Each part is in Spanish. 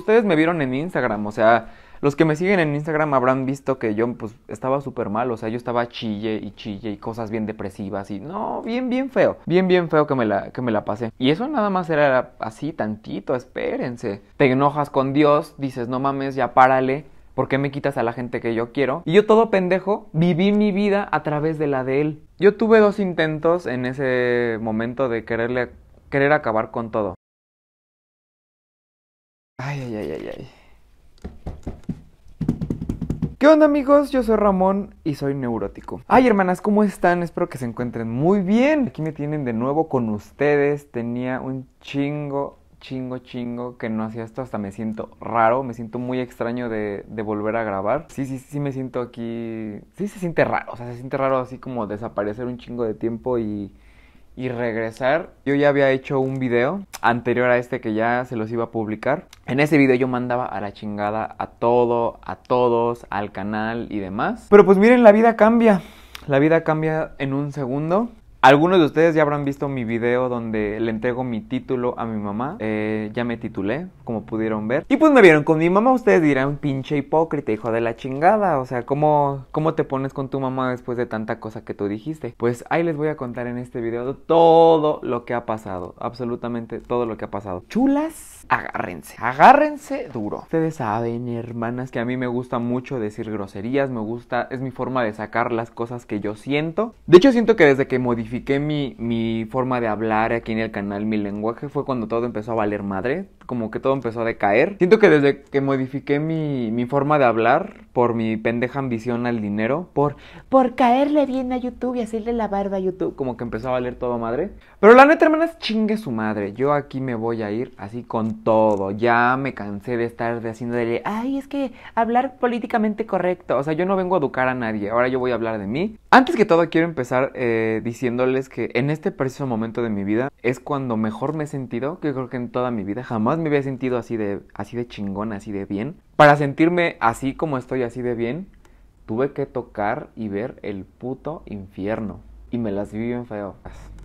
Ustedes me vieron en Instagram, o sea, los que me siguen en Instagram habrán visto que yo pues estaba súper mal, o sea, yo estaba chille y chille y cosas bien depresivas y no, bien, bien feo, bien, bien feo que me la, que me la pasé. Y eso nada más era así tantito, espérense. Te enojas con Dios, dices, no mames, ya párale. ¿Por qué me quitas a la gente que yo quiero? Y yo todo pendejo viví mi vida a través de la de él. Yo tuve dos intentos en ese momento de quererle querer acabar con todo. Ay, ay, ay, ay, ay. ¿Qué onda amigos? Yo soy Ramón y soy neurótico. Ay hermanas, ¿cómo están? Espero que se encuentren muy bien. Aquí me tienen de nuevo con ustedes. Tenía un chingo, chingo, chingo que no hacía esto. Hasta me siento raro, me siento muy extraño de, volver a grabar. Sí, sí, sí me siento aquí... Sí se siente raro, o sea, se siente raro así como desaparecer un chingo de tiempo y y regresar. Yo ya había hecho un video anterior a este que ya se los iba a publicar. En ese video yo mandaba a la chingada a todo, a todos, al canal y demás. Pero pues miren, la vida cambia. La vida cambia en un segundo. Algunos de ustedes ya habrán visto mi video donde le entrego mi título a mi mamá. Eh, ya me titulé, como pudieron ver. Y pues me vieron con mi mamá. Ustedes dirán, pinche hipócrita, hijo de la chingada. O sea, ¿cómo, ¿cómo te pones con tu mamá después de tanta cosa que tú dijiste? Pues ahí les voy a contar en este video todo lo que ha pasado. Absolutamente todo lo que ha pasado. Chulas, agárrense. Agárrense duro. Ustedes saben, hermanas, que a mí me gusta mucho decir groserías. Me gusta, es mi forma de sacar las cosas que yo siento. De hecho, siento que desde que modificé modifiqué mi, mi forma de hablar aquí en el canal, mi lenguaje, fue cuando todo empezó a valer madre como que todo empezó a decaer. Siento que desde que modifiqué mi, forma de hablar por mi pendeja ambición al dinero, por, por caerle bien a YouTube y hacerle la barba a YouTube, como que empezó a valer todo madre. Pero la neta, hermanas, chingue su madre. Yo aquí me voy a ir así con todo. Ya me cansé de estar de haciendo de, ay, es que hablar políticamente correcto. O sea, yo no vengo a educar a nadie. Ahora yo voy a hablar de mí. Antes que todo, quiero empezar eh, diciéndoles que en este preciso momento de mi vida es cuando mejor me he sentido, que creo que en toda mi vida jamás me había sentido así de, así de chingón, así de bien. Para sentirme así como estoy, así de bien, tuve que tocar y ver el puto infierno. Y me las vi bien feo.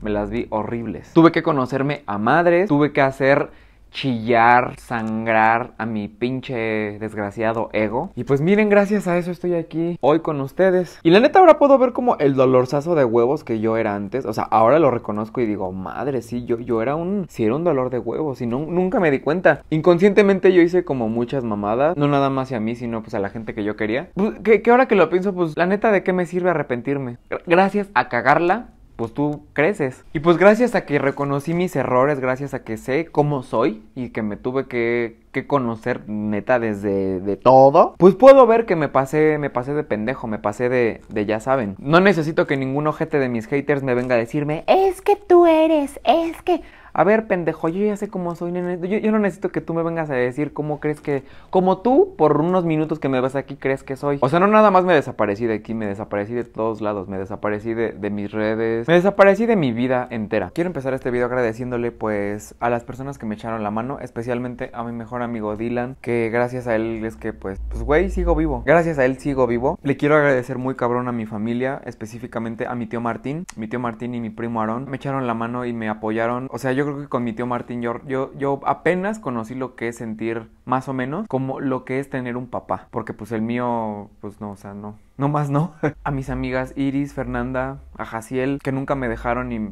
Me las vi horribles. Tuve que conocerme a madres, tuve que hacer chillar, sangrar a mi pinche desgraciado ego. Y pues miren, gracias a eso estoy aquí hoy con ustedes. Y la neta ahora puedo ver como el dolorzazo de huevos que yo era antes. O sea, ahora lo reconozco y digo, madre, sí, yo, yo era un... Sí, era un dolor de huevos y no, nunca me di cuenta. Inconscientemente yo hice como muchas mamadas. No nada más a mí, sino pues a la gente que yo quería. Pues, que, que ahora que lo pienso, pues la neta de qué me sirve arrepentirme. Gracias a cagarla pues tú creces. Y pues gracias a que reconocí mis errores, gracias a que sé cómo soy y que me tuve que, conocer neta desde de todo, pues puedo ver que me pasé, me pasé de pendejo, me pasé de, de ya saben. No necesito que ningún ojete de mis haters me venga a decirme, es que tú eres, es que a ver, pendejo, yo ya sé cómo soy, yo, yo, no necesito que tú me vengas a decir cómo crees que, como tú, por unos minutos que me vas aquí, crees que soy. O sea, no nada más me desaparecí de aquí, me desaparecí de todos lados, me desaparecí de, mis redes, me desaparecí de mi vida entera. Quiero empezar este video agradeciéndole, pues, a las personas que me echaron la mano, especialmente a mi mejor amigo Dylan, que gracias a él es que, pues, pues, güey, sigo vivo. Gracias a él sigo vivo. Le quiero agradecer muy cabrón a mi familia, específicamente a mi tío Martín. Mi tío Martín y mi primo Aarón me echaron la mano y me apoyaron. O sea, yo creo que con mi tío Martín, yo, yo, yo apenas conocí lo que es sentir más o menos como lo que es tener un papá, porque pues el mío, pues no, o sea, no, no más no. a mis amigas Iris, Fernanda, a Jaciel, que nunca me dejaron y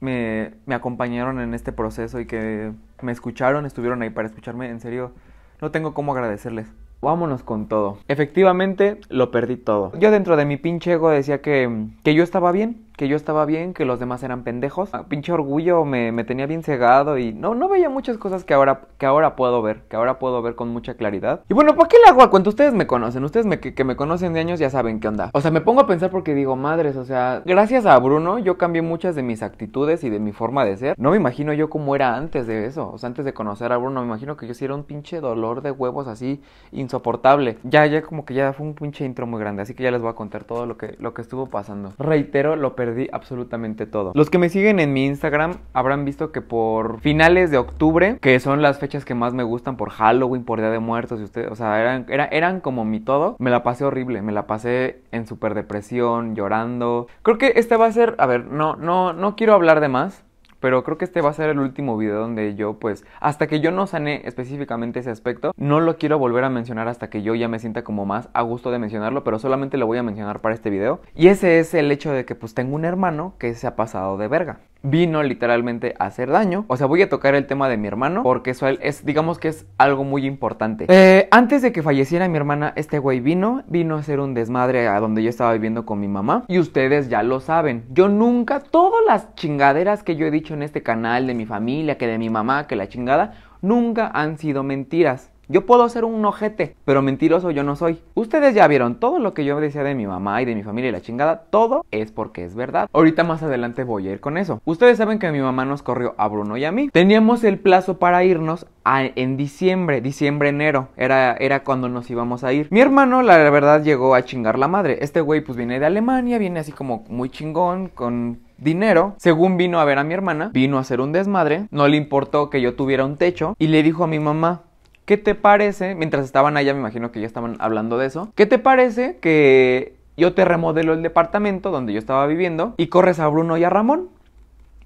me, acompañaron en este proceso y que me escucharon, estuvieron ahí para escucharme, en serio, no tengo cómo agradecerles. Vámonos con todo. Efectivamente, lo perdí todo. Yo dentro de mi pinche ego decía que, que yo estaba bien, que yo estaba bien, que los demás eran pendejos. Ah, pinche orgullo me, tenía bien cegado y no, no veía muchas cosas que ahora, que ahora puedo ver, que ahora puedo ver con mucha claridad. Y bueno, ¿para qué le hago cuando Ustedes me conocen, ustedes que, me conocen de años ya saben qué onda. O sea, me pongo a pensar porque digo, madres, o sea, gracias a Bruno yo cambié muchas de mis actitudes y de mi forma de ser. No me imagino yo cómo era antes de eso, o sea, antes de conocer a Bruno, me imagino que yo sí era un pinche dolor de huevos así insoportable. Ya, ya como que ya fue un pinche intro muy grande, así que ya les voy a contar todo lo que, lo que estuvo pasando. Reitero, lo perdí perdí absolutamente todo. Los que me siguen en mi Instagram habrán visto que por finales de octubre, que son las fechas que más me gustan por Halloween, por Día de Muertos y ustedes, o sea, eran, era, eran como mi todo, me la pasé horrible, me la pasé en super depresión, llorando. Creo que este va a ser, a ver, no, no, no quiero hablar de más, pero creo que este va a ser el último video donde yo pues hasta que yo no sane específicamente ese aspecto, no lo quiero volver a mencionar hasta que yo ya me sienta como más a gusto de mencionarlo, pero solamente lo voy a mencionar para este video. Y ese es el hecho de que pues tengo un hermano que se ha pasado de verga vino literalmente a hacer daño. O sea, voy a tocar el tema de mi hermano porque eso es, digamos que es algo muy importante. Eh, antes de que falleciera mi hermana, este güey vino, vino a hacer un desmadre a donde yo estaba viviendo con mi mamá. Y ustedes ya lo saben, yo nunca, todas las chingaderas que yo he dicho en este canal, de mi familia, que de mi mamá, que la chingada, nunca han sido mentiras. Yo puedo ser un ojete, pero mentiroso yo no soy. Ustedes ya vieron todo lo que yo decía de mi mamá y de mi familia y la chingada, todo es porque es verdad. Ahorita más adelante voy a ir con eso. Ustedes saben que mi mamá nos corrió a Bruno y a mí. Teníamos el plazo para irnos en diciembre, diciembre enero, era era cuando nos íbamos a ir. Mi hermano la verdad llegó a chingar la madre. Este güey pues viene de Alemania, viene así como muy chingón con dinero, según vino a ver a mi hermana, vino a hacer un desmadre, no le importó que yo tuviera un techo y le dijo a mi mamá, ¿Qué te parece? Mientras estaban allá, me imagino que ya estaban hablando de eso. ¿Qué te parece que yo te remodelo el departamento donde yo estaba viviendo y corres a Bruno y a Ramón?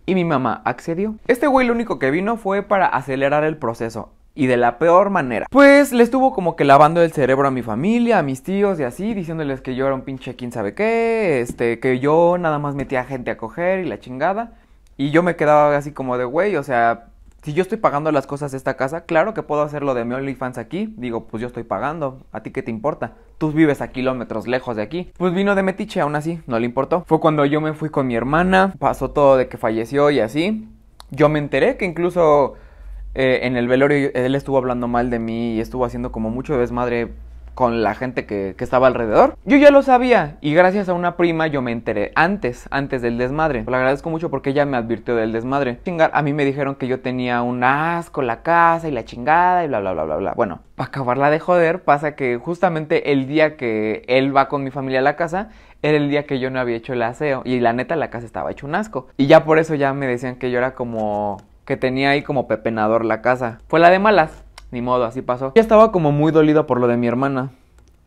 Y mi mamá accedió. Este güey lo único que vino fue para acelerar el proceso. Y de la peor manera. Pues le estuvo como que lavando el cerebro a mi familia, a mis tíos y así, diciéndoles que yo era un pinche quién sabe qué, este, que yo nada más metía gente a coger y la chingada. Y yo me quedaba así como de, güey, o sea, si yo estoy pagando las cosas de esta casa, claro que puedo hacer lo de mi OnlyFans aquí. Digo, pues yo estoy pagando. ¿A ti qué te importa? Tú vives a kilómetros lejos de aquí. Pues vino de metiche, aún así, no le importó. Fue cuando yo me fui con mi hermana, pasó todo de que falleció y así. Yo me enteré que incluso eh, en el velorio él estuvo hablando mal de mí y estuvo haciendo como mucho madre con la gente que, estaba alrededor. Yo ya lo sabía y gracias a una prima yo me enteré antes, antes del desmadre. Pues, lo agradezco mucho porque ella me advirtió del desmadre. Chingar, a mí me dijeron que yo tenía un asco, la casa y la chingada y bla, bla, bla, bla, bla. Bueno, para acabarla de joder, pasa que justamente el día que él va con mi familia a la casa, era el día que yo no había hecho el aseo y la neta la casa estaba hecho un asco. Y ya por eso ya me decían que yo era como que tenía ahí como pepenador la casa. Fue la de malas ni modo, así pasó. Ya estaba como muy dolido por lo de mi hermana.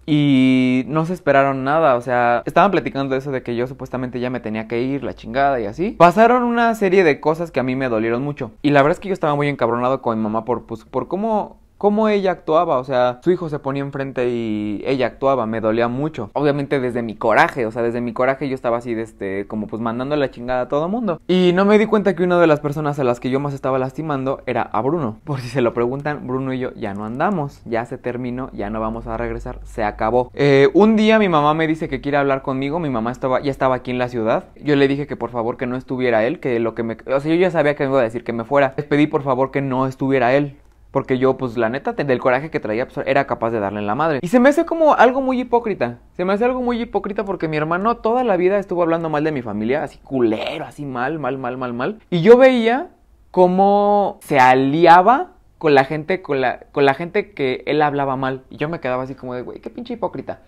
Y no se esperaron nada, o sea, estaban platicando eso de que yo supuestamente ya me tenía que ir, la chingada y así. Pasaron una serie de cosas que a mí me dolieron mucho. Y la verdad es que yo estaba muy encabronado con mi mamá por, pues, por cómo cómo ella actuaba, o sea, su hijo se ponía enfrente y ella actuaba, me dolía mucho. Obviamente desde mi coraje, o sea, desde mi coraje yo estaba así, de este, como pues mandando la chingada a todo mundo. Y no me di cuenta que una de las personas a las que yo más estaba lastimando era a Bruno. Por si se lo preguntan, Bruno y yo ya no andamos, ya se terminó, ya no vamos a regresar, se acabó. Eh, un día mi mamá me dice que quiere hablar conmigo, mi mamá estaba, ya estaba aquí en la ciudad. Yo le dije que por favor que no estuviera él, que lo que me... O sea, yo ya sabía que me iba a decir que me fuera. Les pedí por favor que no estuviera él. Porque yo, pues la neta, del coraje que traía, pues, era capaz de darle en la madre. Y se me hace como algo muy hipócrita. Se me hace algo muy hipócrita porque mi hermano toda la vida estuvo hablando mal de mi familia, así culero, así mal, mal, mal, mal, mal. Y yo veía cómo se aliaba con la gente, con la, con la gente que él hablaba mal. Y yo me quedaba así como de, güey, qué pinche hipócrita.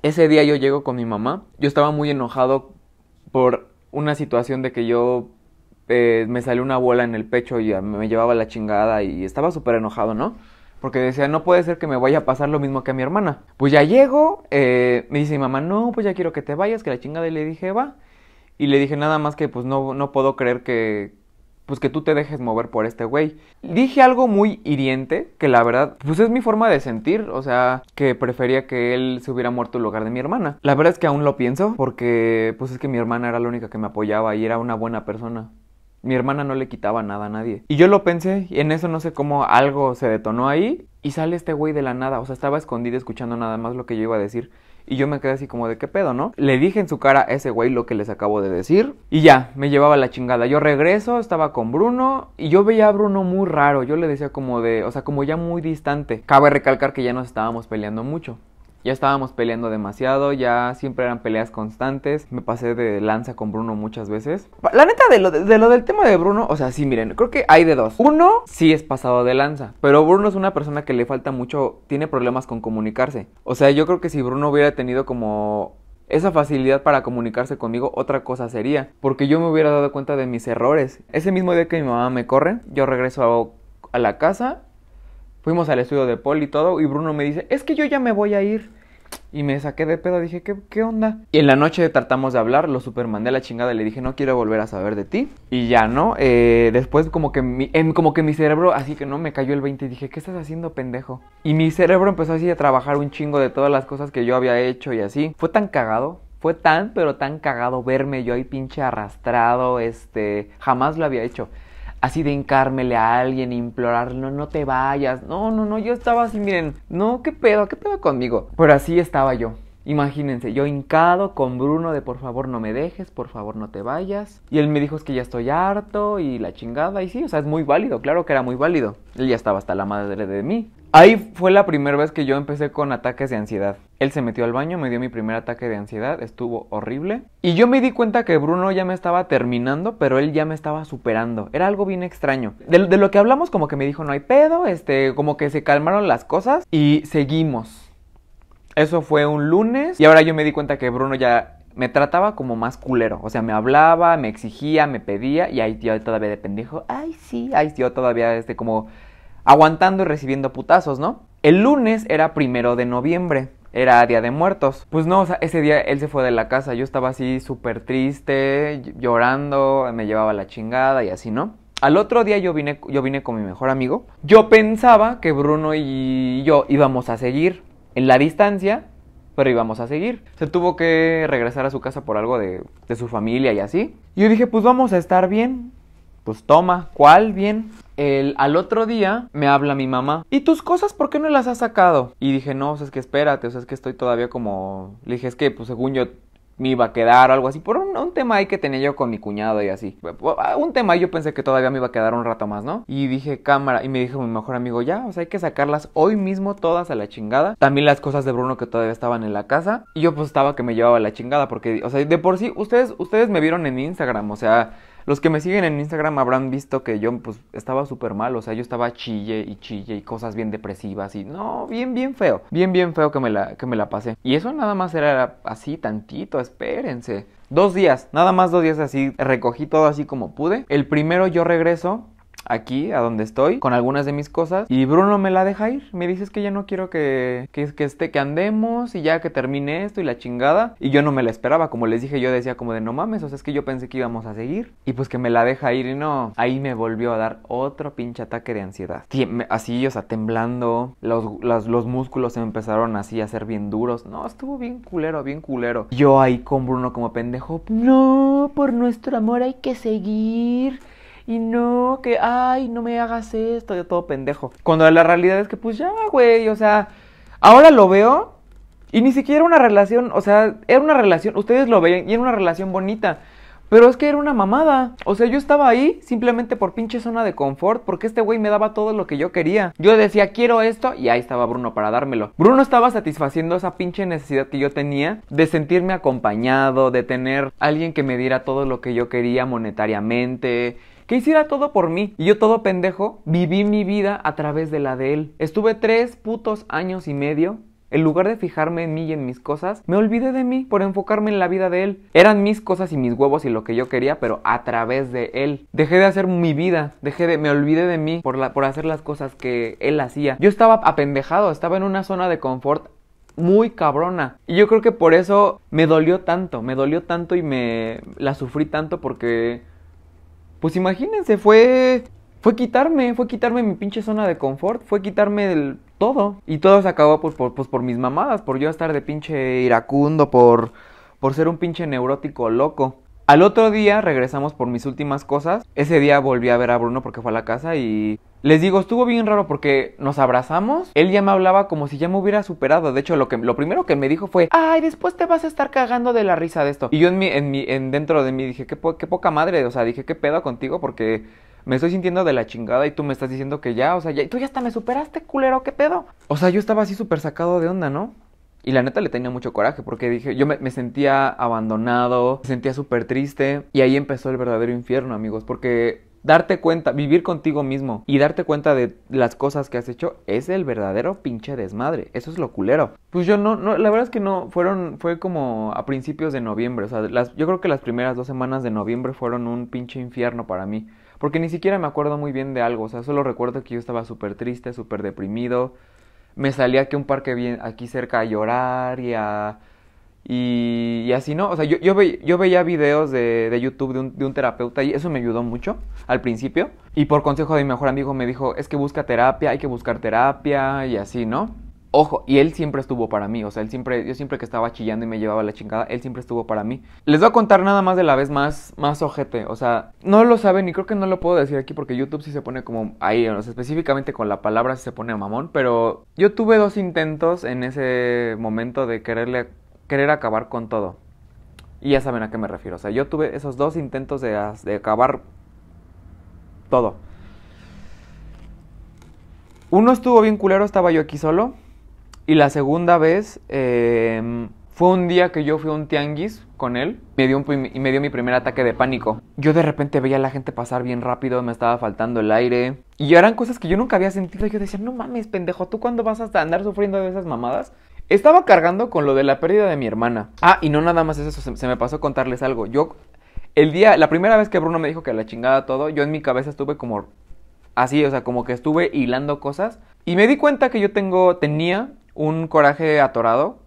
Ese día yo llego con mi mamá. Yo estaba muy enojado por una situación de que yo este, me salió una bola en el pecho y me llevaba la chingada y estaba súper enojado, ¿no? Porque decía, no puede ser que me vaya a pasar lo mismo que a mi hermana. Pues ya llego, eh, me dice mi mamá, no, pues ya quiero que te vayas, que la chingada. Y le dije, va. Y le dije nada más que pues no, no puedo creer que, pues que tú te dejes mover por este güey. Dije algo muy hiriente, que la verdad, pues es mi forma de sentir, o sea, que prefería que él se hubiera muerto en lugar de mi hermana. La verdad es que aún lo pienso, porque pues es que mi hermana era la única que me apoyaba y era una buena persona. Mi hermana no le quitaba nada a nadie. Y yo lo pensé, y en eso no sé cómo algo se detonó ahí, y sale este güey de la nada. O sea, estaba escondido escuchando nada más lo que yo iba a decir. Y yo me quedé así como de qué pedo, ¿no? Le dije en su cara a ese güey lo que les acabo de decir. Y ya, me llevaba la chingada. Yo regreso, estaba con Bruno. Y yo veía a Bruno muy raro. Yo le decía como de, o sea, como ya muy distante. Cabe recalcar que ya nos estábamos peleando mucho. Ya estábamos peleando demasiado, ya siempre eran peleas constantes. Me pasé de lanza con Bruno muchas veces. La neta, de lo, de, del tema de Bruno, o sea, sí, miren, creo que hay de dos. Uno, sí es pasado de lanza, pero Bruno es una persona que le falta mucho, tiene problemas con comunicarse. O sea, yo creo que si Bruno hubiera tenido como esa facilidad para comunicarse conmigo otra cosa sería, porque yo me hubiera dado cuenta de mis errores. Ese mismo día que mi mamá me corre, yo regreso a, la casa Fuimos al estudio de Paul y todo, y Bruno me dice, es que yo ya me voy a ir. Y me saqué de pedo, dije, ¿qué, onda? Y en la noche tratamos de hablar, lo supermandé a la chingada, le dije, no quiero volver a saber de ti. Y ya, ¿no? Eh, después como que, mi, como que mi cerebro, así que no, me cayó el 20 y dije, ¿qué estás haciendo, pendejo? Y mi cerebro empezó así a trabajar un chingo de todas las cosas que yo había hecho y así. Fue tan cagado, fue tan, pero tan cagado verme yo ahí pinche arrastrado, este, jamás lo había hecho así de hincármele a alguien, implorarle, no, no te vayas. No, no, no, yo estaba así, miren, no, qué pedo, qué pedo conmigo. Pero así estaba yo. Imagínense, yo hincado con Bruno de por favor no me dejes, por favor no te vayas. Y él me dijo es que ya estoy harto y la chingada. Y sí, o sea, es muy válido, claro que era muy válido. Él ya estaba hasta la madre de mí. Ahí fue la primera vez que yo empecé con ataques de ansiedad. Él se metió al baño, me dio mi primer ataque de ansiedad, estuvo horrible. Y yo me di cuenta que Bruno ya me estaba terminando, pero él ya me estaba superando. Era algo bien extraño. De, lo que hablamos, como que me dijo, no hay pedo, este, como que se calmaron las cosas y seguimos. Eso fue un lunes y ahora yo me di cuenta que Bruno ya me trataba como más culero. O sea, me hablaba, me exigía, me pedía. Y ahí tío todavía de pendejo, ay sí, ahí tío todavía este como aguantando y recibiendo putazos, ¿no? El lunes era primero de noviembre. Era Día de Muertos. Pues no, o sea, ese día él se fue de la casa. Yo estaba así súper triste, llorando, me llevaba la chingada y así, ¿no? Al otro día yo vine, yo vine con mi mejor amigo. Yo pensaba que Bruno y yo íbamos a seguir en la distancia, pero íbamos a seguir. Se tuvo que regresar a su casa por algo de, de su familia y así. Y yo dije, pues vamos a estar bien. Pues toma, ¿cuál bien? El, al otro día me habla mi mamá, ¿y tus cosas por qué no las has sacado? Y dije, no, o sea, es que espérate, o sea, es que estoy todavía como... Le dije, es que, pues, según yo me iba a quedar o algo así, por un, tema ahí que tenía yo con mi cuñado y así. Ah, un tema ahí yo pensé que todavía me iba a quedar un rato más, ¿no? Y dije, cámara, y me dijo mi mejor amigo, ya, o sea, hay que sacarlas hoy mismo todas a la chingada. También las cosas de Bruno que todavía estaban en la casa. Y yo pues estaba que me llevaba la chingada porque, o sea, de por sí, ustedes, ustedes me vieron en Instagram, o sea... Los que me siguen en Instagram habrán visto que yo pues estaba súper mal, o sea, yo estaba chille y chille y cosas bien depresivas y no, bien, bien feo, bien, bien feo que me la, que me la pasé. Y eso nada más era así tantito, espérense. Dos días, nada más dos días así, recogí todo así como pude. El primero yo regreso aquí, a donde estoy, con algunas de mis cosas. Y Bruno me la deja ir. Me dices que ya no quiero que, que, esté, que andemos y ya que termine esto y la chingada. Y yo no me la esperaba. Como les dije, yo decía como de no mames, o sea, es que yo pensé que íbamos a seguir. Y pues que me la deja ir y no. Ahí me volvió a dar otro pinche ataque de ansiedad. Así, o sea, temblando. Los, los músculos se empezaron así a ser bien duros. No, estuvo bien culero, bien culero. Yo ahí con Bruno como pendejo. No, por nuestro amor hay que seguir. Y no, que, ay, no me hagas esto, yo todo pendejo. Cuando la realidad es que, pues ya, güey, o sea, ahora lo veo y ni siquiera una relación, o sea, era una relación, ustedes lo veían y era una relación bonita. Pero es que era una mamada. O sea, yo estaba ahí simplemente por pinche zona de confort, porque este güey me daba todo lo que yo quería. Yo decía, quiero esto, y ahí estaba Bruno para dármelo. Bruno estaba satisfaciendo esa pinche necesidad que yo tenía de sentirme acompañado, de tener alguien que me diera todo lo que yo quería monetariamente, que hiciera todo por mí. Y yo todo pendejo, viví mi vida a través de la de él. Estuve tres putos años y medio en lugar de fijarme en mí y en mis cosas, me olvidé de mí por enfocarme en la vida de él. Eran mis cosas y mis huevos y lo que yo quería, pero a través de él. Dejé de hacer mi vida, dejé de, me olvidé de mí por, la, por hacer las cosas que él hacía. Yo estaba apendejado, estaba en una zona de confort muy cabrona. Y yo creo que por eso me dolió tanto, me dolió tanto y me la sufrí tanto porque pues imagínense, fue fue quitarme, fue quitarme mi pinche zona de confort, fue quitarme del todo. Y todo se acabó pues, por, pues, por mis mamadas, por yo estar de pinche iracundo, por, por ser un pinche neurótico loco. Al otro día regresamos por mis últimas cosas. Ese día volví a ver a Bruno porque fue a la casa y les digo, estuvo bien raro porque nos abrazamos. Él ya me hablaba como si ya me hubiera superado. De hecho, lo, que, lo primero que me dijo fue, ay, después te vas a estar cagando de la risa de esto. Y yo en mi, en mi, en dentro de mí dije, qué, qué poca madre. O sea, dije, qué pedo contigo porque me estoy sintiendo de la chingada y tú me estás diciendo que ya, o sea, ya, tú ya hasta me superaste, culero, qué pedo. O sea, yo estaba así súper sacado de onda, ¿no? Y la neta le tenía mucho coraje porque dije, yo me, sentía abandonado, me sentía súper triste. Y ahí empezó el verdadero infierno, amigos, porque darte cuenta, vivir contigo mismo y darte cuenta de las cosas que has hecho es el verdadero pinche desmadre. Eso es lo culero. Pues yo no, no la verdad es que no, fueron, fue como a principios de noviembre. O sea, las, yo creo que las primeras dos semanas de noviembre fueron un pinche infierno para mí. Porque ni siquiera me acuerdo muy bien de algo. O sea, solo recuerdo que yo estaba súper triste, súper deprimido me salía que un parque bien aquí cerca a llorar y Y, así, ¿no? O sea, yo, yo, yo veía videos de, de YouTube de de un, terapeuta y eso me ayudó mucho al principio. Y por consejo de mi mejor amigo me dijo, es que busca terapia, hay que buscar terapia y así, ¿no? Ojo, y él siempre estuvo para mí, o sea, él siempre, yo siempre que estaba chillando y me llevaba la chingada, él siempre estuvo para mí. Les voy a contar nada más de la vez más, más ojete, o sea, no lo saben y creo que no lo puedo decir aquí porque YouTube sí se pone como ahí, o sea, específicamente con la palabra sí se pone mamón, pero yo tuve dos intentos en ese momento de quererle, querer acabar con todo. Y ya saben a qué me refiero, o sea, yo tuve esos dos intentos de, de acabar todo. Uno estuvo bien culero, estaba yo aquí solo y la segunda vez em, fue un día que yo fui a un tianguis con él me dio y me dio mi primer ataque de pánico. Yo de repente veía a la gente pasar bien rápido, me estaba faltando el aire. Y eran cosas que yo nunca había sentido. Yo decía, no mames, pendejo, ¿tú cuándo vas a andar sufriendo de esas mamadas? Estaba cargando con lo de la pérdida de mi hermana. Ah, y no nada más eso, se, me pasó contarles algo. Yo, el día, la primera vez que Bruno me dijo que la chingada todo, yo en mi cabeza estuve como así, o sea, como que estuve hilando cosas. Y me di cuenta que yo tengo, tenía un coraje atorado,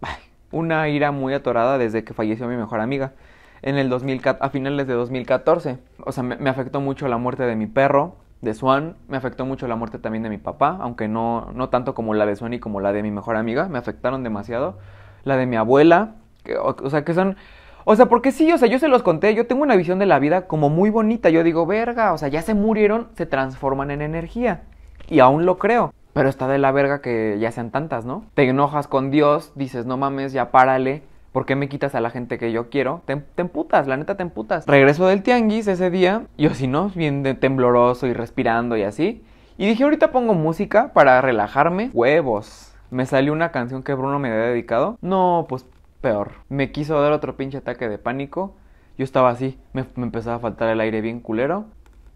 una ira muy atorada desde que falleció mi mejor amiga en el a finales de 2014. O sea, me, afectó mucho la muerte de mi perro, de Swan, me afectó mucho la muerte también de mi papá, aunque no, no tanto como la de Swan y como la de mi mejor amiga, me afectaron demasiado. La de mi abuela, o, o sea, que son... O sea, porque sí, o sea, yo se los conté, yo tengo una visión de la vida como muy bonita, yo digo, verga, o sea, ya se murieron, se transforman en energía. Y aún lo creo. Pero está de la verga que ya sean tantas, ¿no? Te enojas con Dios, dices, no mames, ya párale. ¿Por qué me quitas a la gente que yo quiero? Te, em-, emputas, la neta te emputas. Regreso del tianguis ese día, yo si no, bien tembloroso y respirando y así. Y dije, ahorita pongo música para relajarme. Huevos. Me salió una canción que Bruno me había dedicado. No, pues peor. Me quiso dar otro pinche ataque de pánico. Yo estaba así, me, me empezaba a faltar el aire bien culero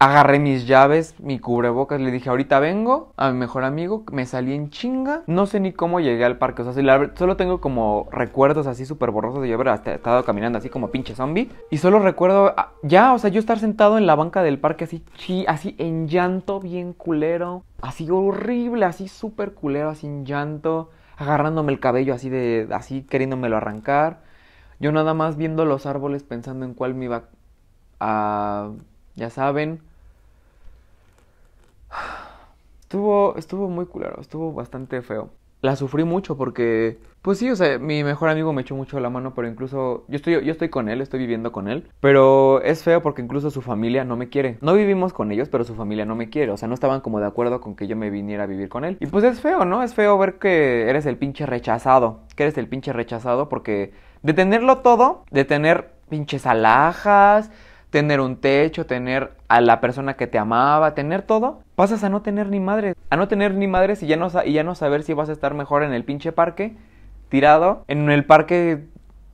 agarré mis llaves, mi cubrebocas, le dije, ahorita vengo a mi mejor amigo, me salí en chinga, no sé ni cómo llegué al parque, o sea, solo tengo como recuerdos así súper borrosos de yo haber estado caminando así como pinche zombie, y solo recuerdo, ah, ya, o sea, yo estar sentado en la banca del parque así, así en llanto, bien culero, así horrible, así súper culero, así en llanto, agarrándome el cabello así de, así queriéndomelo arrancar, yo nada más viendo los árboles pensando en cuál me iba a... Ya saben, Estuvo, estuvo muy culero, estuvo bastante feo. La sufrí mucho porque, pues sí, o sea, mi mejor amigo me echó mucho la mano, pero incluso yo estoy, yo estoy con él, estoy viviendo con él, pero es feo porque incluso su familia no me quiere. No vivimos con ellos, pero su familia no me quiere, o sea, no estaban como de acuerdo con que yo me viniera a vivir con él. Y pues es feo, ¿no? Es feo ver que eres el pinche rechazado, que eres el pinche rechazado porque de tenerlo todo, de tener pinches alhajas, tener un techo, tener a la persona que te amaba, tener todo, pasas a no tener ni madres, a no tener ni madres y ya no, y ya no saber si vas a estar mejor en el pinche parque, tirado, en el parque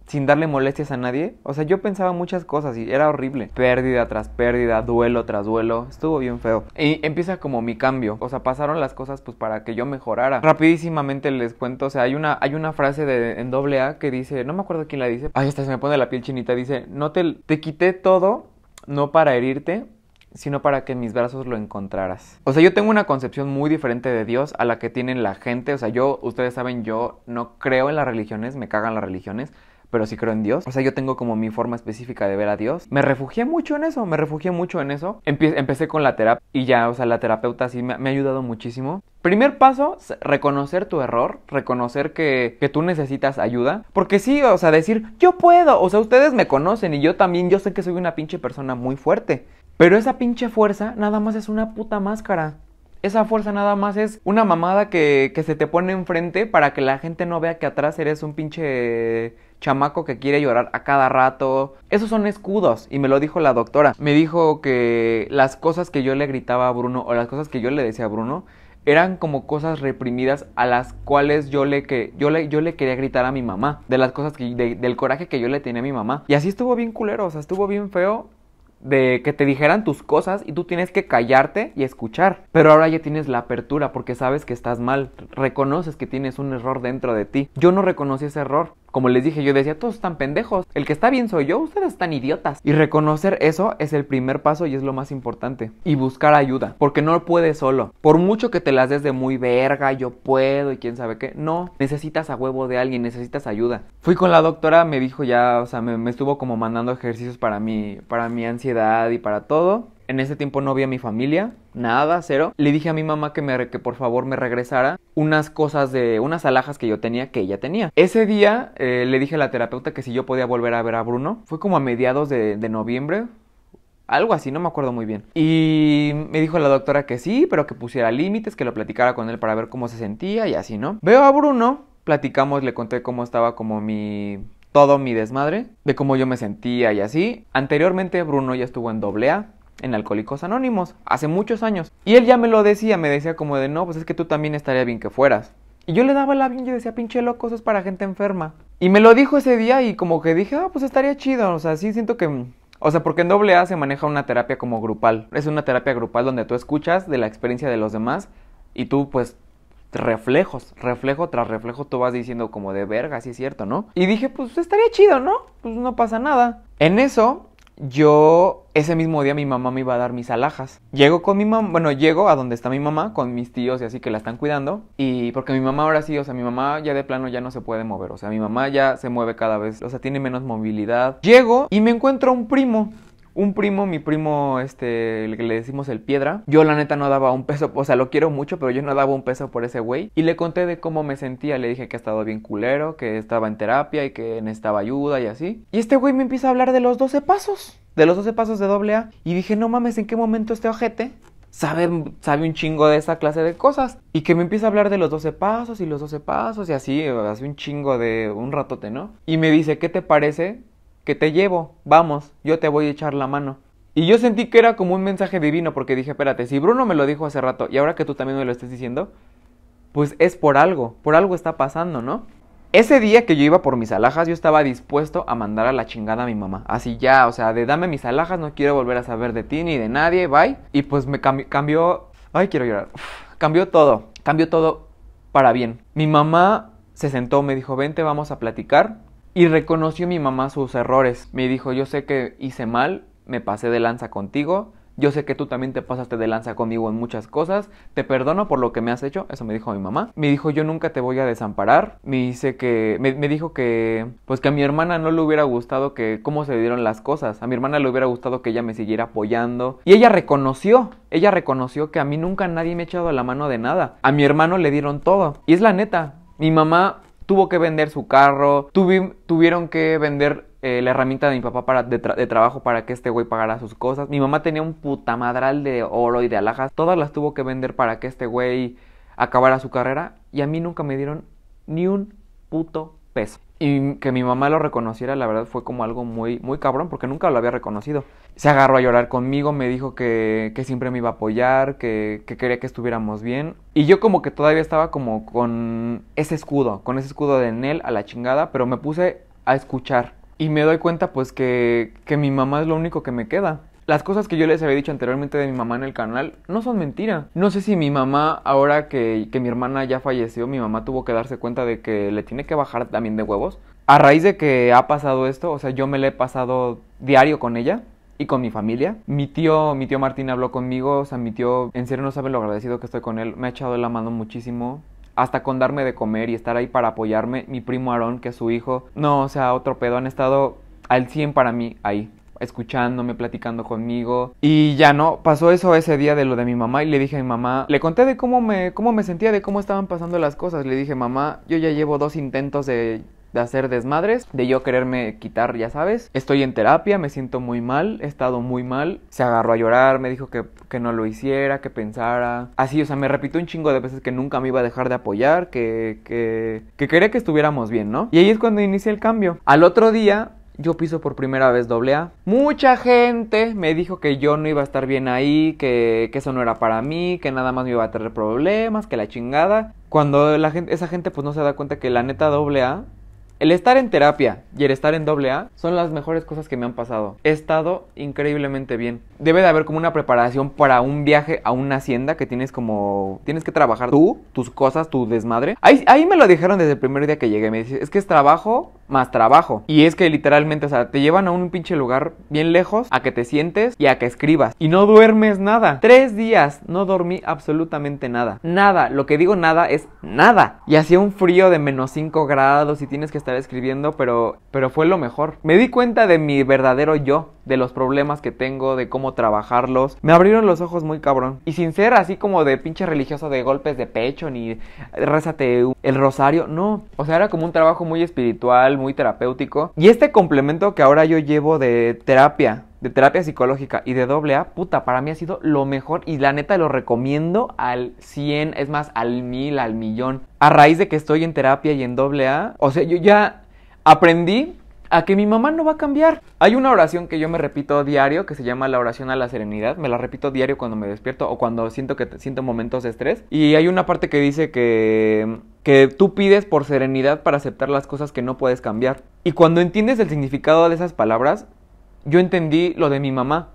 sin darle molestias a nadie. O sea, yo pensaba muchas cosas y era horrible. Pérdida tras pérdida, duelo tras duelo. Estuvo bien feo. Y empieza como mi cambio. O sea, pasaron las cosas pues para que yo mejorara. Rapidísimamente les cuento. O sea, hay una, hay una frase de, en doble A que dice, no me acuerdo quién la dice. Ay, está, se me pone la piel chinita. Dice, no te, te quité todo, no para herirte, sino para que mis brazos lo encontraras. O sea, yo tengo una concepción muy diferente de Dios a la que tienen la gente. O sea, yo, ustedes saben, yo no creo en las religiones, me cagan las religiones, pero sí creo en Dios. O sea, yo tengo como mi forma específica de ver a Dios. Me refugié mucho en eso, me refugié mucho en eso. empecé con la terapia y ya, o sea, la terapeuta sí me, ha ayudado muchísimo. Primer paso, reconocer tu error, reconocer que, que, tú necesitas ayuda. Porque sí, o sea, decir, yo puedo, o sea, ustedes me conocen y yo también, yo sé que soy una pinche persona muy fuerte. Pero esa pinche fuerza nada más es una puta máscara. Esa fuerza nada más es una mamada que, se te pone enfrente para que la gente no vea que atrás eres un pinche chamaco que quiere llorar a cada rato. Esos son escudos y me lo dijo la doctora. Me dijo que las cosas que yo le gritaba a Bruno o las cosas que yo le decía a Bruno eran como cosas reprimidas a las cuales yo le, que, yo le, yo le quería gritar a mi mamá, de las cosas que, del coraje que yo le tenía a mi mamá. Y así estuvo bien culero, o sea, estuvo bien feo de que te dijeran tus cosas y tú tienes que callarte y escuchar. Pero ahora ya tienes la apertura porque sabes que estás mal, reconoces que tienes un error dentro de ti. Yo no reconocí ese error. Como les dije, yo decía, todos están pendejos. El que está bien soy yo, ustedes están idiotas. Y reconocer eso es el primer paso y es lo más importante. Y buscar ayuda, porque no lo puedes solo. Por mucho que te las des de muy verga, yo puedo y quién sabe qué. No, necesitas a huevo de alguien, necesitas ayuda. Fui con la doctora, me dijo ya, o sea, me, estuvo como mandando ejercicios para para mi ansiedad y para todo. En ese tiempo no vi a mi familia, nada, cero. Le dije a mi mamá que, me, que por favor me regresara unas cosas de unas alhajas que yo tenía que ella tenía. Ese día eh, le dije a la terapeuta que si yo podía volver a ver a Bruno. Fue como a mediados de, de noviembre, algo así, no me acuerdo muy bien. Y me dijo la doctora que sí, pero que pusiera límites, que lo platicara con él para ver cómo se sentía y así, ¿no? Veo a Bruno, platicamos, le conté cómo estaba como mi... todo mi desmadre, de cómo yo me sentía y así. Anteriormente Bruno ya estuvo en doble A, en Alcohólicos Anónimos hace muchos años. Y él ya me lo decía, me decía como de, no, pues es que tú también estaría bien que fueras. Y yo le daba la bien y decía, pinche loco, es para gente enferma. Y me lo dijo ese día y como que dije, ah, pues estaría chido, o sea, sí siento que... O sea, porque en AA se maneja una terapia como grupal. Es una terapia grupal donde tú escuchas de la experiencia de los demás y tú pues reflejos, reflejo tras reflejo tú vas diciendo como de verga, sí es cierto, ¿no? Y dije, pues estaría chido, ¿no? Pues no pasa nada. En eso yo ese mismo día mi mamá me iba a dar mis alhajas. Llego con mi mamá, bueno, llego a donde está mi mamá con mis tíos y así que la están cuidando y porque mi mamá ahora sí, o sea, mi mamá ya de plano ya no se puede mover, o sea, mi mamá ya se mueve cada vez, o sea, tiene menos movilidad. Llego y me encuentro un primo un primo, mi primo, este, el que le decimos el piedra, yo la neta no daba un peso, o sea, lo quiero mucho, pero yo no daba un peso por ese güey. Y le conté de cómo me sentía, le dije que ha estado bien culero, que estaba en terapia y que necesitaba ayuda y así. Y este güey me empieza a hablar de los 12 pasos, de los 12 pasos de doble A. Y dije, no mames, ¿en qué momento este ojete Sabe, sabe, un chingo de esa clase de cosas. Y que me empieza a hablar de los 12 pasos y los 12 pasos y así, hace un chingo de un ratote, ¿no? Y me dice, ¿qué te parece que te llevo, vamos, yo te voy a echar la mano. Y yo sentí que era como un mensaje divino porque dije, espérate, si Bruno me lo dijo hace rato y ahora que tú también me lo estás diciendo, pues es por algo, por algo está pasando, ¿no? Ese día que yo iba por mis alhajas, yo estaba dispuesto a mandar a la chingada a mi mamá. Así ya, o sea, de dame mis alhajas, no quiero volver a saber de ti ni de nadie, bye. Y pues me cambió... Ay, quiero llorar. cambió todo, cambió todo para bien. Mi mamá se sentó, me dijo, vente, vamos a platicar. Y reconoció mi mamá sus errores. Me dijo, yo sé que hice mal, me pasé de lanza contigo, yo sé que tú también te pasaste de lanza conmigo en muchas cosas, te perdono por lo que me has hecho, eso me dijo mi mamá. Me dijo, yo nunca te voy a desamparar. Me dice que, me, dijo que, pues que a mi hermana no le hubiera gustado que, cómo se dieron las cosas, a mi hermana le hubiera gustado que ella me siguiera apoyando. Y ella reconoció, ella reconoció que a mí nunca nadie me ha echado la mano de nada. A mi hermano le dieron todo. Y es la neta, mi mamá tuvo que vender su carro, tuvieron que vender eh, la herramienta de mi papá para, de, trabajo para que este güey pagara sus cosas. Mi mamá tenía un putamadral de oro y de alhajas, todas las tuvo que vender para que este güey acabara su carrera y a mí nunca me dieron ni un puto peso. Y que mi mamá lo reconociera, la verdad fue como algo muy, muy cabrón, porque nunca lo había reconocido. Se agarró a llorar conmigo, me dijo que, siempre me iba a apoyar, que, quería que estuviéramos bien. Y yo como que todavía estaba como con ese escudo, con ese escudo de Nel a la chingada, pero me puse a escuchar. Y me doy cuenta pues que, que mi mamá es lo único que me queda. Las cosas que yo les había dicho anteriormente de mi mamá en el canal no son mentira. No sé si mi mamá, ahora que, que mi hermana ya falleció, mi mamá tuvo que darse cuenta de que le tiene que bajar también de huevos. A raíz de que ha pasado esto, o sea, yo me le he pasado diario con ella y con mi familia. Mi tío, mi tío Martín habló conmigo, o sea, mi tío, en serio no sabe lo agradecido que estoy con él, me ha echado la mano muchísimo, hasta con darme de comer y estar ahí para apoyarme. Mi primo Aarón, que es su hijo, no, o sea, otro pedo, han estado al 100 para mí ahí escuchándome, platicando conmigo. Y ya no, pasó eso ese día de lo de mi mamá y le dije a mi mamá, le conté de cómo me, cómo me sentía, de cómo estaban pasando las cosas. Le dije, mamá, yo ya llevo dos intentos de de hacer desmadres, de yo quererme quitar, ya sabes. Estoy en terapia, me siento muy mal, he estado muy mal. Se agarró a llorar, me dijo que, no lo hiciera, que pensara. Así, o sea, me repitió un chingo de veces que nunca me iba a dejar de apoyar, que, que, que quería que estuviéramos bien, ¿no? Y ahí es cuando inicia el cambio. Al otro día yo piso por primera vez doble A. Mucha gente me dijo que yo no iba a estar bien ahí, que, eso no era para mí, que nada más me iba a traer problemas, que la chingada. Cuando la gente, esa gente pues no se da cuenta que la neta doble A, el estar en terapia y el estar en doble A son las mejores cosas que me han pasado. He estado increíblemente bien. Debe de haber como una preparación para un viaje a una hacienda que tienes como... Tienes que trabajar tú, tus cosas, tu desmadre. Ahí, ahí me lo dijeron desde el primer día que llegué. Me dice, es que es trabajo más trabajo. Y es que literalmente, o sea, te llevan a un pinche lugar bien lejos a que te sientes y a que escribas. Y no duermes nada. Tres días no dormí absolutamente nada. Nada. Lo que digo nada es nada. Y hacía un frío de menos 5 grados y tienes que estar escribiendo, pero, pero fue lo mejor. Me di cuenta de mi verdadero yo, de los problemas que tengo, de cómo trabajarlos. Me abrieron los ojos muy cabrón. Y sin ser así como de pinche religioso de golpes de pecho ni rézate el rosario. No. O sea, era como un trabajo muy espiritual muy terapéutico. Y este complemento que ahora yo llevo de terapia, de terapia psicológica y de doble A, puta, para mí ha sido lo mejor y la neta lo recomiendo al 100, es más, al mil, al millón. A raíz de que estoy en terapia y en doble A, o sea, yo ya aprendí a que mi mamá no va a cambiar. Hay una oración que yo me repito diario que se llama la oración a la serenidad. Me la repito diario cuando me despierto o cuando siento que siento momentos de estrés. Y hay una parte que dice que que tú pides por serenidad para aceptar las cosas que no puedes cambiar. Y cuando entiendes el significado de esas palabras, yo entendí lo de mi mamá.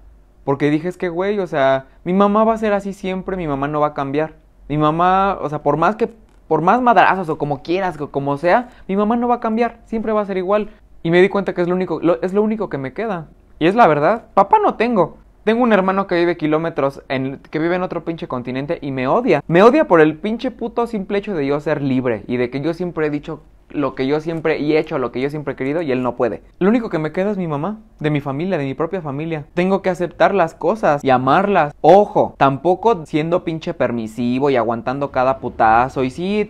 Porque dije, es que, güey, o sea, mi mamá va a ser así siempre, mi mamá no va a cambiar. Mi mamá, o sea, por más que por más madrazos o como quieras o como sea, mi mamá no va a cambiar, siempre va a ser igual. Y me di cuenta que es lo único, es lo único que me queda. Y es la verdad, papá no tengo. Tengo un hermano que vive kilómetros, en, que vive en otro pinche continente y me odia. Me odia por el pinche puto simple hecho de yo ser libre y de que yo siempre he dicho lo que yo siempre y he hecho lo que yo siempre he querido y él no puede. Lo único que me queda es mi mamá, de mi familia, de mi propia familia. Tengo que aceptar las cosas y amarlas. Ojo, tampoco siendo pinche permisivo y aguantando cada putazo y sí,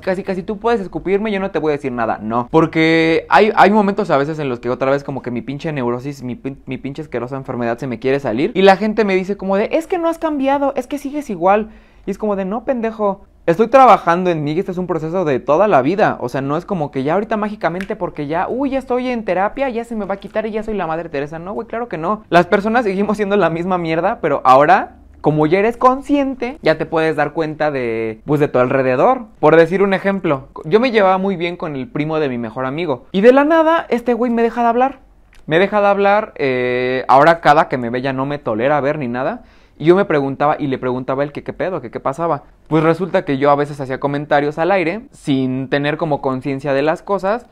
casi casi tú puedes escupirme, yo no te voy a decir nada, no. Porque hay, hay momentos a veces en los que otra vez como que mi pinche neurosis, mi, mi pinche asquerosa enfermedad se me quiere salir y la gente me dice como de, es que no has cambiado, es que sigues igual. Y es como de, no, pendejo, estoy trabajando en mí y este es un proceso de toda la vida. O sea, no es como que ya ahorita mágicamente porque ya, uy, ya estoy en terapia, ya se me va a quitar y ya soy la madre Teresa. No, güey, claro que no. Las personas seguimos siendo la misma mierda, pero ahora como ya eres consciente, ya te puedes dar cuenta de, pues, de tu alrededor. Por decir un ejemplo, yo me llevaba muy bien con el primo de mi mejor amigo. Y de la nada, este güey me deja de hablar. Me deja de hablar, eh, ahora cada que me ve ya no me tolera ver ni nada. Y yo me preguntaba y le preguntaba el él que qué pedo, que qué pasaba. Pues resulta que yo a veces hacía comentarios al aire sin tener como conciencia de las cosas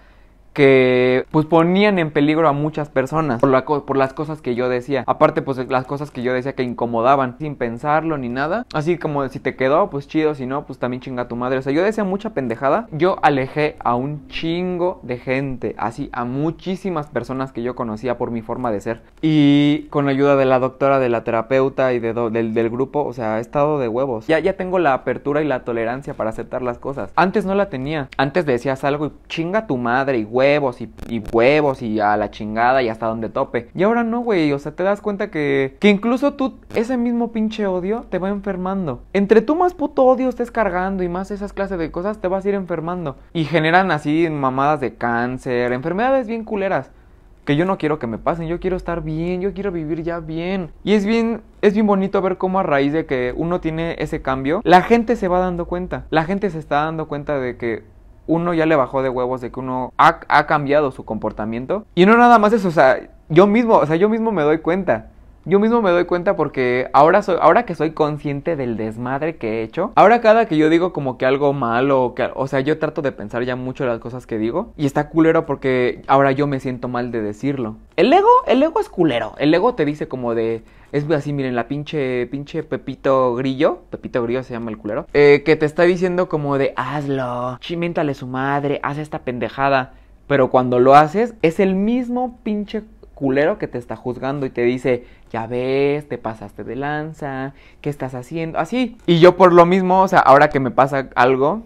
que pues ponían en peligro a muchas personas por, por, las cosas que yo decía. Aparte pues las cosas que yo decía que incomodaban sin pensarlo ni nada. Así como si te quedó pues chido, si no pues también chinga tu madre. O sea, yo decía mucha pendejada. Yo alejé a un chingo de gente, así a muchísimas personas que yo conocía por mi forma de ser. Y con la ayuda de la doctora, de la terapeuta y del, grupo, o sea, he estado de huevos. Ya, ya tengo la apertura y la tolerancia para aceptar las cosas. Antes no la tenía. Antes decías algo y chinga tu madre y y, huevos y a la chingada y hasta donde tope. Y ahora no, güey, o sea, te das cuenta que, que incluso tú, ese mismo pinche odio te va enfermando. Entre tú más puto odio estés cargando y más esas clases de cosas, te vas a ir enfermando. Y generan así mamadas de cáncer, enfermedades bien culeras que yo no quiero que me pasen, yo quiero estar bien, yo quiero vivir ya bien. Y es bien, es bien bonito ver cómo a raíz de que uno tiene ese cambio, la gente se va dando cuenta. La gente se está dando cuenta de que uno ya le bajó de huevos de que uno ha, cambiado su comportamiento. Y no nada más eso, o sea, yo mismo, o sea, yo mismo me doy cuenta. Yo mismo me doy cuenta porque ahora, soy, ahora que soy consciente del desmadre que he hecho, ahora cada que yo digo como que algo malo, o, que, o sea, yo trato de pensar ya mucho las cosas que digo y está culero porque ahora yo me siento mal de decirlo. El ego, el ego es culero. El ego te dice como de, es así, miren, la pinche, pinche Pepito Grillo, Pepito Grillo se llama el culero, eh, que te está diciendo como de hazlo, chiméntale su madre, haz esta pendejada. Pero cuando lo haces, es el mismo pinche culero que te está juzgando y te dice, ya ves, te pasaste de lanza, ¿qué estás haciendo? Así. Y yo por lo mismo, o sea, ahora que me pasa algo,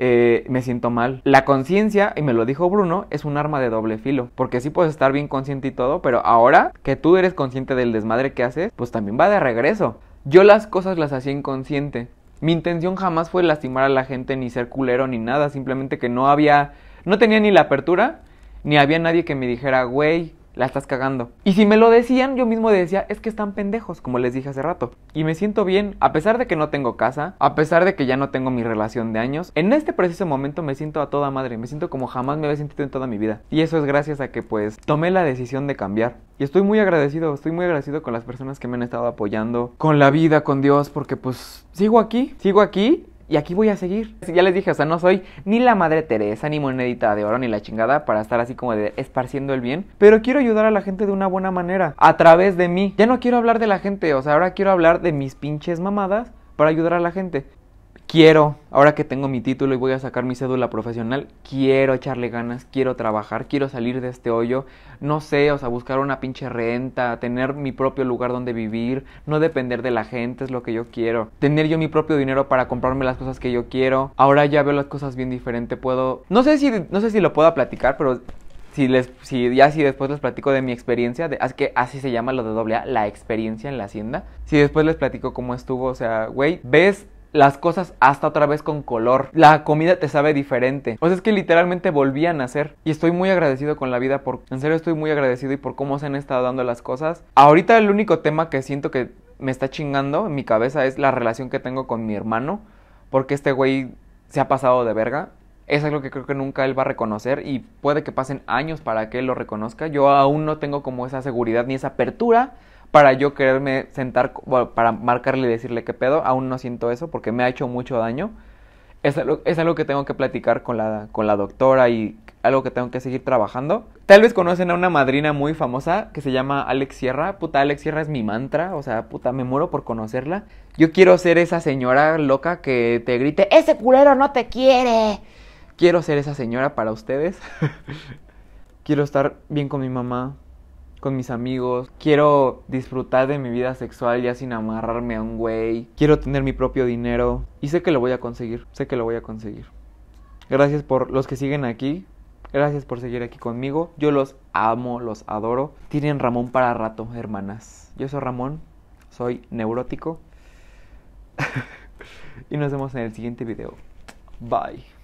eh, me siento mal. La conciencia, y me lo dijo Bruno, es un arma de doble filo, porque sí puedes estar bien consciente y todo, pero ahora que tú eres consciente del desmadre que haces, pues también va de regreso. Yo las cosas las hacía inconsciente. Mi intención jamás fue lastimar a la gente, ni ser culero, ni nada, simplemente que no había, no tenía ni la apertura, ni había nadie que me dijera, güey, la estás cagando. Y si me lo decían, yo mismo decía, es que están pendejos, como les dije hace rato. Y me siento bien, a pesar de que no tengo casa, a pesar de que ya no tengo mi relación de años, en este preciso momento me siento a toda madre, me siento como jamás me había sentido en toda mi vida. Y eso es gracias a que pues tomé la decisión de cambiar. Y estoy muy agradecido, estoy muy agradecido con las personas que me han estado apoyando, con la vida, con Dios, porque pues sigo aquí, sigo aquí y aquí voy a seguir. Ya les dije, o sea, no soy ni la madre Teresa, ni monedita de oro, ni la chingada para estar así como de esparciendo el bien. Pero quiero ayudar a la gente de una buena manera, a través de mí. Ya no quiero hablar de la gente, o sea, ahora quiero hablar de mis pinches mamadas para ayudar a la gente quiero, ahora que tengo mi título y voy a sacar mi cédula profesional, quiero echarle ganas, quiero trabajar, quiero salir de este hoyo, no sé, o sea, buscar una pinche renta, tener mi propio lugar donde vivir, no depender de la gente es lo que yo quiero, tener yo mi propio dinero para comprarme las cosas que yo quiero, ahora ya veo las cosas bien diferente, puedo, no sé si, no sé si lo puedo platicar, pero si les si ya si después les platico de mi experiencia de es que así se llama lo de doble A la experiencia en la hacienda si después les platico cómo estuvo o sea güey ves las cosas hasta otra vez con color. La comida te sabe diferente. O sea, es que literalmente volví a nacer. Y estoy muy agradecido con la vida por... En serio estoy muy agradecido y por cómo se han estado dando las cosas. Ahorita el único tema que siento que me está chingando en mi cabeza es la relación que tengo con mi hermano. Porque este güey se ha pasado de verga. Es algo que creo que nunca él va a reconocer y puede que pasen años para que él lo reconozca. Yo aún no tengo como esa seguridad ni esa apertura para yo quererme sentar, para marcarle y decirle qué pedo, aún no siento eso porque me ha hecho mucho daño. Es algo, que tengo que platicar con la, con la doctora y algo que tengo que seguir trabajando. Tal vez conocen a una madrina muy famosa que se llama Alex Sierra. Puta, Alex Sierra es mi mantra. O sea, puta, me muero por conocerla. Yo quiero ser esa señora loca que te grite, ese culero no te quiere. Quiero ser esa señora para ustedes. quiero estar bien con mi mamá con mis amigos, quiero disfrutar de mi vida sexual ya sin amarrarme a un güey, quiero tener mi propio dinero y sé que lo voy a conseguir, sé que lo voy a conseguir. Gracias por los que siguen aquí, gracias por seguir aquí conmigo, yo los amo, los adoro. Tienen Ramón para rato, hermanas. Yo soy Ramón, soy neurótico y nos vemos en el siguiente video. Bye.